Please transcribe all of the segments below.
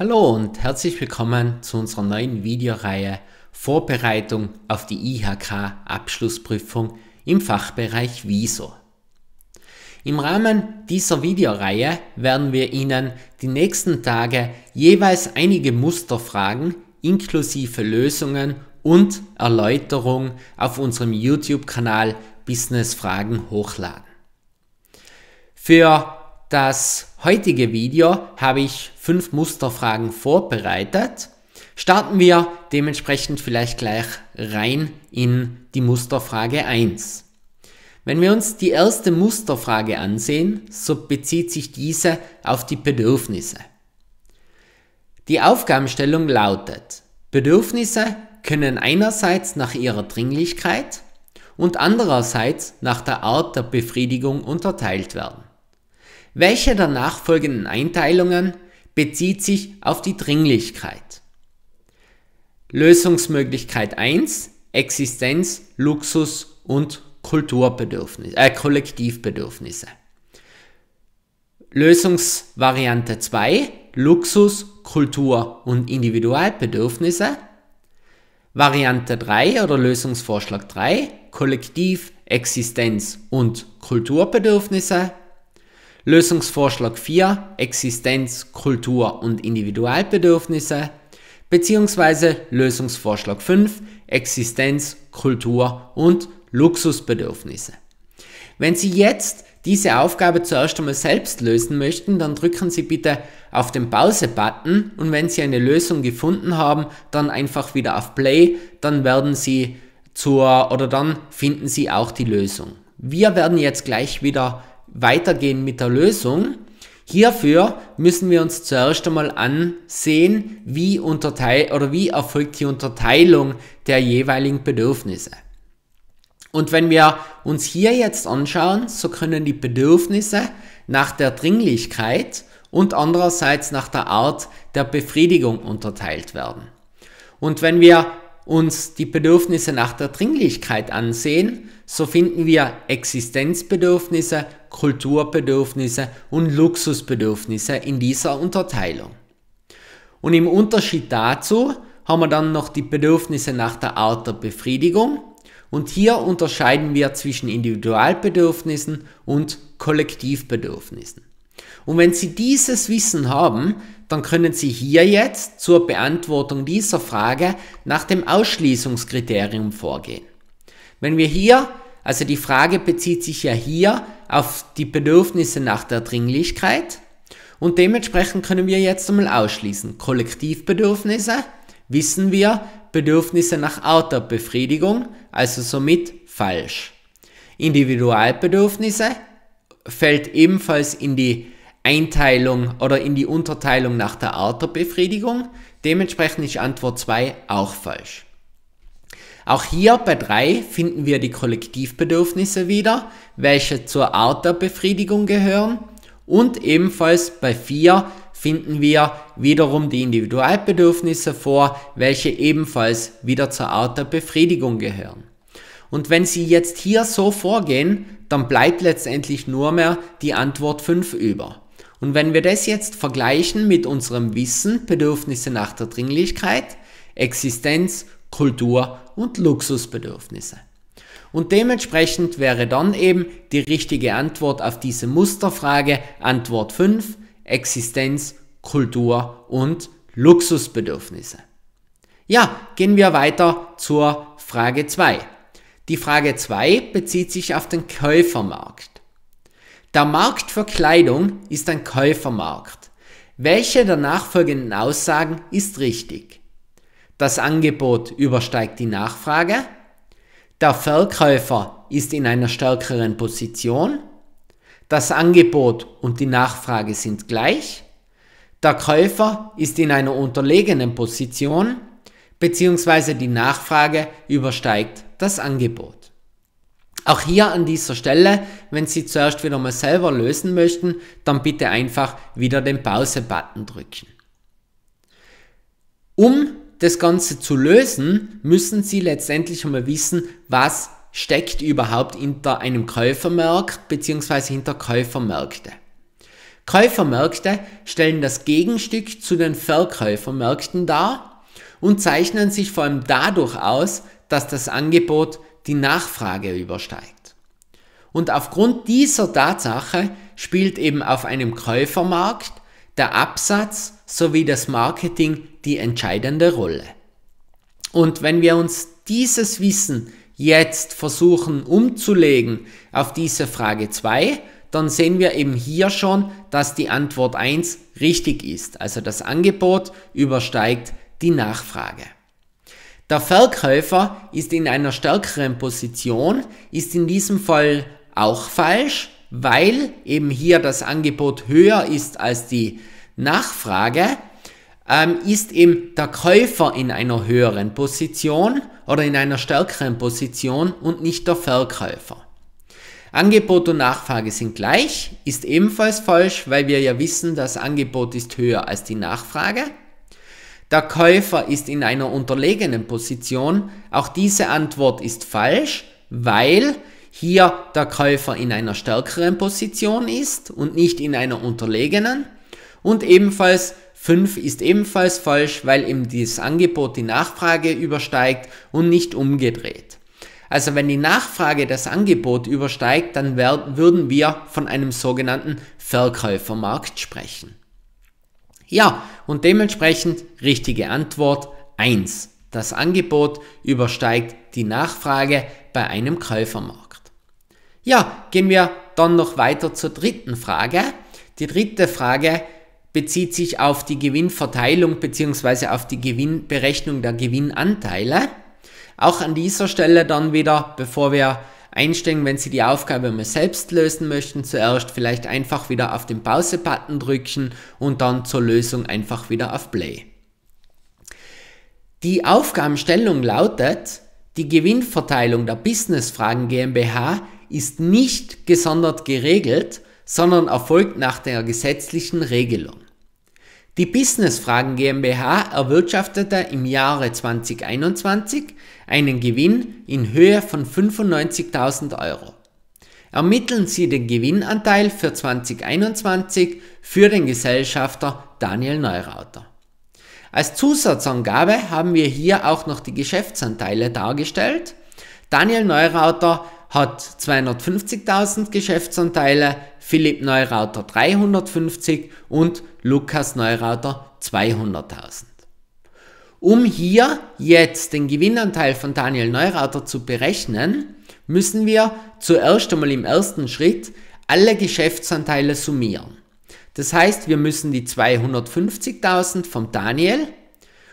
Hallo und herzlich willkommen zu unserer neuen Videoreihe Vorbereitung auf die IHK Abschlussprüfung im Fachbereich Wieso. Im Rahmen dieser Videoreihe werden wir Ihnen die nächsten Tage jeweils einige Musterfragen inklusive Lösungen und Erläuterung auf unserem YouTube-Kanal Business Fragen hochladen. Für das heutige Video habe ich fünf Musterfragen vorbereitet. Starten wir dementsprechend vielleicht gleich rein in die Musterfrage 1. Wenn wir uns die erste Musterfrage ansehen, so bezieht sich diese auf die Bedürfnisse. Die Aufgabenstellung lautet, Bedürfnisse können einerseits nach ihrer Dringlichkeit und andererseits nach der Art der Befriedigung unterteilt werden. Welche der nachfolgenden Einteilungen bezieht sich auf die Dringlichkeit? Lösungsmöglichkeit 1, Existenz, Luxus und Kulturbedürfnisse, äh, Kollektivbedürfnisse. Lösungsvariante 2, Luxus, Kultur und Individualbedürfnisse. Variante 3 oder Lösungsvorschlag 3, Kollektiv, Existenz und Kulturbedürfnisse. Lösungsvorschlag 4 Existenz, Kultur und Individualbedürfnisse beziehungsweise Lösungsvorschlag 5 Existenz, Kultur und Luxusbedürfnisse. Wenn Sie jetzt diese Aufgabe zuerst einmal selbst lösen möchten, dann drücken Sie bitte auf den Pause-Button und wenn Sie eine Lösung gefunden haben, dann einfach wieder auf Play, dann werden Sie zur oder dann finden Sie auch die Lösung. Wir werden jetzt gleich wieder weitergehen mit der Lösung. Hierfür müssen wir uns zuerst einmal ansehen, wie, unterteil oder wie erfolgt die Unterteilung der jeweiligen Bedürfnisse. Und wenn wir uns hier jetzt anschauen, so können die Bedürfnisse nach der Dringlichkeit und andererseits nach der Art der Befriedigung unterteilt werden. Und wenn wir uns die Bedürfnisse nach der Dringlichkeit ansehen, so finden wir Existenzbedürfnisse, Kulturbedürfnisse und Luxusbedürfnisse in dieser Unterteilung. Und im Unterschied dazu haben wir dann noch die Bedürfnisse nach der Art der Befriedigung und hier unterscheiden wir zwischen Individualbedürfnissen und Kollektivbedürfnissen. Und wenn Sie dieses Wissen haben, dann können Sie hier jetzt zur Beantwortung dieser Frage nach dem Ausschließungskriterium vorgehen. Wenn wir hier, also die Frage bezieht sich ja hier auf die Bedürfnisse nach der Dringlichkeit und dementsprechend können wir jetzt einmal ausschließen. Kollektivbedürfnisse wissen wir, Bedürfnisse nach Art der Befriedigung, also somit falsch. Individualbedürfnisse fällt ebenfalls in die Einteilung oder in die Unterteilung nach der Art der Befriedigung. Dementsprechend ist Antwort 2 auch falsch. Auch hier bei 3 finden wir die Kollektivbedürfnisse wieder, welche zur Art der befriedigung gehören. Und ebenfalls bei 4 finden wir wiederum die Individualbedürfnisse vor, welche ebenfalls wieder zur Art der befriedigung gehören. Und wenn Sie jetzt hier so vorgehen, dann bleibt letztendlich nur mehr die Antwort 5 über. Und wenn wir das jetzt vergleichen mit unserem Wissen, Bedürfnisse nach der Dringlichkeit, Existenz Kultur und Luxusbedürfnisse. Und dementsprechend wäre dann eben die richtige Antwort auf diese Musterfrage Antwort 5 Existenz, Kultur und Luxusbedürfnisse. Ja, gehen wir weiter zur Frage 2. Die Frage 2 bezieht sich auf den Käufermarkt. Der Markt für Kleidung ist ein Käufermarkt. Welche der nachfolgenden Aussagen ist richtig? Das Angebot übersteigt die Nachfrage. Der Verkäufer ist in einer stärkeren Position. Das Angebot und die Nachfrage sind gleich. Der Käufer ist in einer unterlegenen Position beziehungsweise die Nachfrage übersteigt das Angebot. Auch hier an dieser Stelle, wenn Sie zuerst wieder mal selber lösen möchten, dann bitte einfach wieder den Pause-Button drücken. Um das Ganze zu lösen, müssen Sie letztendlich einmal wissen, was steckt überhaupt hinter einem Käufermarkt bzw. hinter Käufermärkte. Käufermärkte stellen das Gegenstück zu den Verkäufermärkten dar und zeichnen sich vor allem dadurch aus, dass das Angebot die Nachfrage übersteigt. Und aufgrund dieser Tatsache spielt eben auf einem Käufermarkt der Absatz sowie das Marketing die entscheidende Rolle. Und wenn wir uns dieses Wissen jetzt versuchen umzulegen auf diese Frage 2, dann sehen wir eben hier schon, dass die Antwort 1 richtig ist. Also das Angebot übersteigt die Nachfrage. Der Verkäufer ist in einer stärkeren Position, ist in diesem Fall auch falsch, weil eben hier das Angebot höher ist als die Nachfrage ähm, ist eben der Käufer in einer höheren Position oder in einer stärkeren Position und nicht der Verkäufer. Angebot und Nachfrage sind gleich, ist ebenfalls falsch, weil wir ja wissen, das Angebot ist höher als die Nachfrage. Der Käufer ist in einer unterlegenen Position. Auch diese Antwort ist falsch, weil hier der Käufer in einer stärkeren Position ist und nicht in einer unterlegenen. Und ebenfalls 5 ist ebenfalls falsch, weil eben das Angebot die Nachfrage übersteigt und nicht umgedreht. Also wenn die Nachfrage das Angebot übersteigt, dann werden, würden wir von einem sogenannten Verkäufermarkt sprechen. Ja, und dementsprechend richtige Antwort 1. Das Angebot übersteigt die Nachfrage bei einem Käufermarkt. Ja, gehen wir dann noch weiter zur dritten Frage. Die dritte Frage ist, bezieht sich auf die Gewinnverteilung bzw. auf die Gewinnberechnung der Gewinnanteile. Auch an dieser Stelle dann wieder, bevor wir einsteigen, wenn Sie die Aufgabe mal selbst lösen möchten, zuerst vielleicht einfach wieder auf den Pause-Button drücken und dann zur Lösung einfach wieder auf Play. Die Aufgabenstellung lautet, die Gewinnverteilung der Businessfragen GmbH ist nicht gesondert geregelt sondern erfolgt nach der gesetzlichen Regelung. Die Businessfragen GmbH erwirtschaftete im Jahre 2021 einen Gewinn in Höhe von 95.000 Euro. Ermitteln Sie den Gewinnanteil für 2021 für den Gesellschafter Daniel Neurauter. Als Zusatzangabe haben wir hier auch noch die Geschäftsanteile dargestellt. Daniel Neurauter hat 250.000 Geschäftsanteile, Philipp Neurauter 350 und Lukas Neurauter 200.000. Um hier jetzt den Gewinnanteil von Daniel Neurauter zu berechnen, müssen wir zuerst einmal im ersten Schritt alle Geschäftsanteile summieren. Das heißt, wir müssen die 250.000 vom Daniel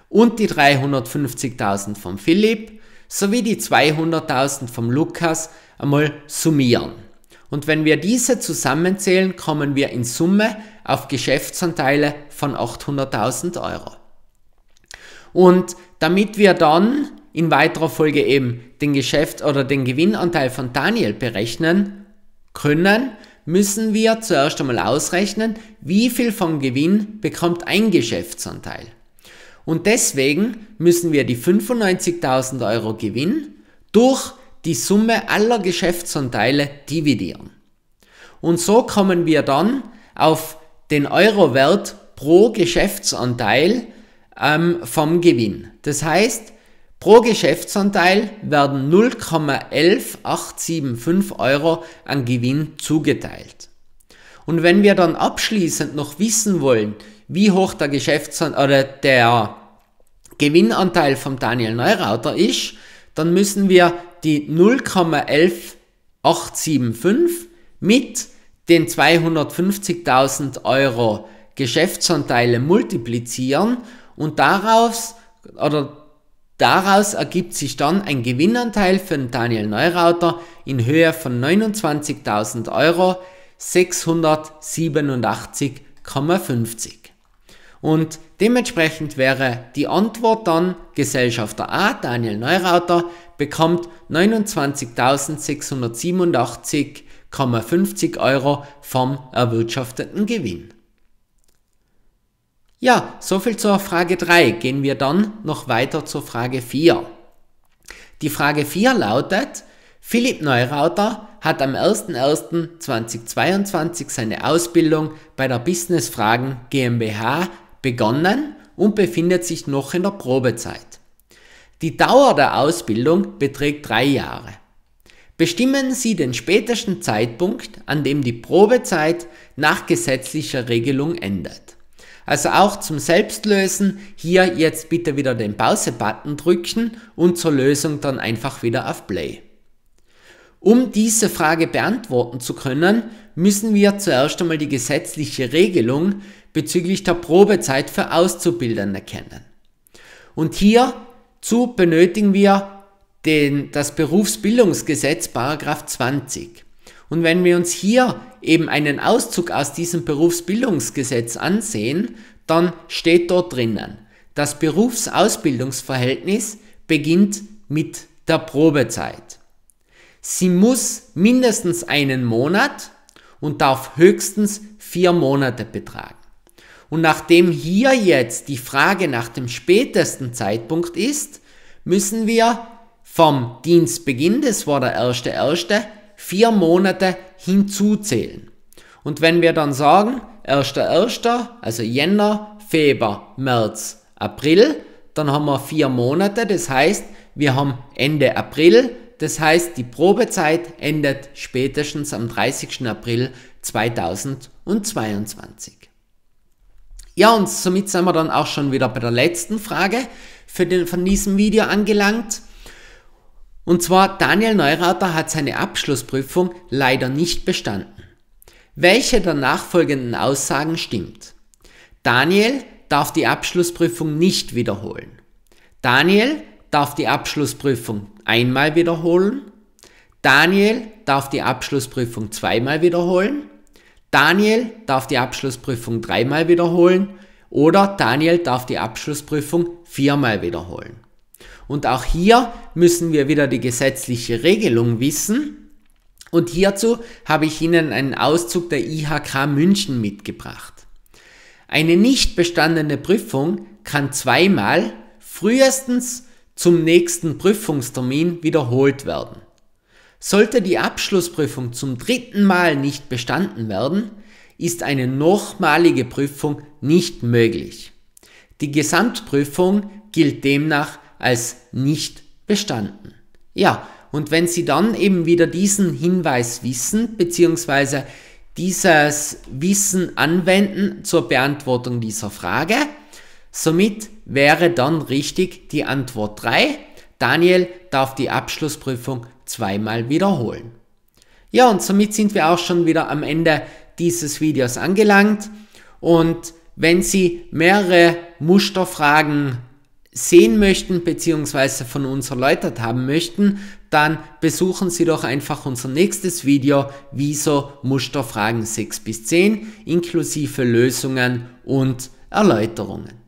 und die 350.000 vom Philipp sowie die 200.000 vom Lukas einmal summieren. Und wenn wir diese zusammenzählen, kommen wir in Summe auf Geschäftsanteile von 800.000 Euro. Und damit wir dann in weiterer Folge eben den Geschäft oder den Gewinnanteil von Daniel berechnen können, müssen wir zuerst einmal ausrechnen, wie viel vom Gewinn bekommt ein Geschäftsanteil. Und deswegen müssen wir die 95.000 Euro Gewinn durch die Summe aller Geschäftsanteile dividieren. Und so kommen wir dann auf den Eurowert pro Geschäftsanteil ähm, vom Gewinn. Das heißt, pro Geschäftsanteil werden 0,11875 Euro an Gewinn zugeteilt. Und wenn wir dann abschließend noch wissen wollen, wie hoch der Geschäftsanteil oder der Gewinnanteil von Daniel Neurauter ist, dann müssen wir die 0,11875 mit den 250.000 Euro Geschäftsanteile multiplizieren und daraus oder Daraus ergibt sich dann ein Gewinnanteil für Daniel Neurauter in Höhe von 29.000 Euro 687,50. Und dementsprechend wäre die Antwort dann Gesellschafter A, Daniel Neurauter, bekommt 29.687,50 Euro vom erwirtschafteten Gewinn. Ja, soviel zur Frage 3. Gehen wir dann noch weiter zur Frage 4. Die Frage 4 lautet, Philipp Neurauter hat am 01.01.2022 seine Ausbildung bei der Business Fragen GmbH begonnen und befindet sich noch in der Probezeit. Die Dauer der Ausbildung beträgt drei Jahre. Bestimmen Sie den spätesten Zeitpunkt, an dem die Probezeit nach gesetzlicher Regelung endet. Also auch zum Selbstlösen hier jetzt bitte wieder den Pause-Button drücken und zur Lösung dann einfach wieder auf Play. Um diese Frage beantworten zu können, müssen wir zuerst einmal die gesetzliche Regelung bezüglich der Probezeit für Auszubildende kennen. Und hierzu benötigen wir den, das Berufsbildungsgesetz Paragraph 20. Und wenn wir uns hier eben einen Auszug aus diesem Berufsbildungsgesetz ansehen, dann steht dort drinnen, das Berufsausbildungsverhältnis beginnt mit der Probezeit. Sie muss mindestens einen Monat und darf höchstens vier Monate betragen. Und nachdem hier jetzt die Frage nach dem spätesten Zeitpunkt ist, müssen wir vom Dienstbeginn, das war der 1.1., vier Monate hinzuzählen. Und wenn wir dann sagen, 1.1., also Jänner, Februar, März, April, dann haben wir vier Monate, das heißt, wir haben Ende April das heißt, die Probezeit endet spätestens am 30. April 2022. Ja, und somit sind wir dann auch schon wieder bei der letzten Frage für den, von diesem Video angelangt. Und zwar, Daniel Neurauter hat seine Abschlussprüfung leider nicht bestanden. Welche der nachfolgenden Aussagen stimmt? Daniel darf die Abschlussprüfung nicht wiederholen. Daniel darf die Abschlussprüfung einmal wiederholen, Daniel darf die Abschlussprüfung zweimal wiederholen, Daniel darf die Abschlussprüfung dreimal wiederholen oder Daniel darf die Abschlussprüfung viermal wiederholen. Und auch hier müssen wir wieder die gesetzliche Regelung wissen. Und hierzu habe ich Ihnen einen Auszug der IHK München mitgebracht. Eine nicht bestandene Prüfung kann zweimal, frühestens zum nächsten Prüfungstermin wiederholt werden. Sollte die Abschlussprüfung zum dritten Mal nicht bestanden werden, ist eine nochmalige Prüfung nicht möglich. Die Gesamtprüfung gilt demnach als nicht bestanden. Ja, und wenn Sie dann eben wieder diesen Hinweis wissen, beziehungsweise dieses Wissen anwenden zur Beantwortung dieser Frage, Somit wäre dann richtig die Antwort 3. Daniel darf die Abschlussprüfung zweimal wiederholen. Ja, und somit sind wir auch schon wieder am Ende dieses Videos angelangt. Und wenn Sie mehrere Musterfragen sehen möchten bzw. von uns erläutert haben möchten, dann besuchen Sie doch einfach unser nächstes Video Wieso Musterfragen 6 bis 10 inklusive Lösungen und Erläuterungen.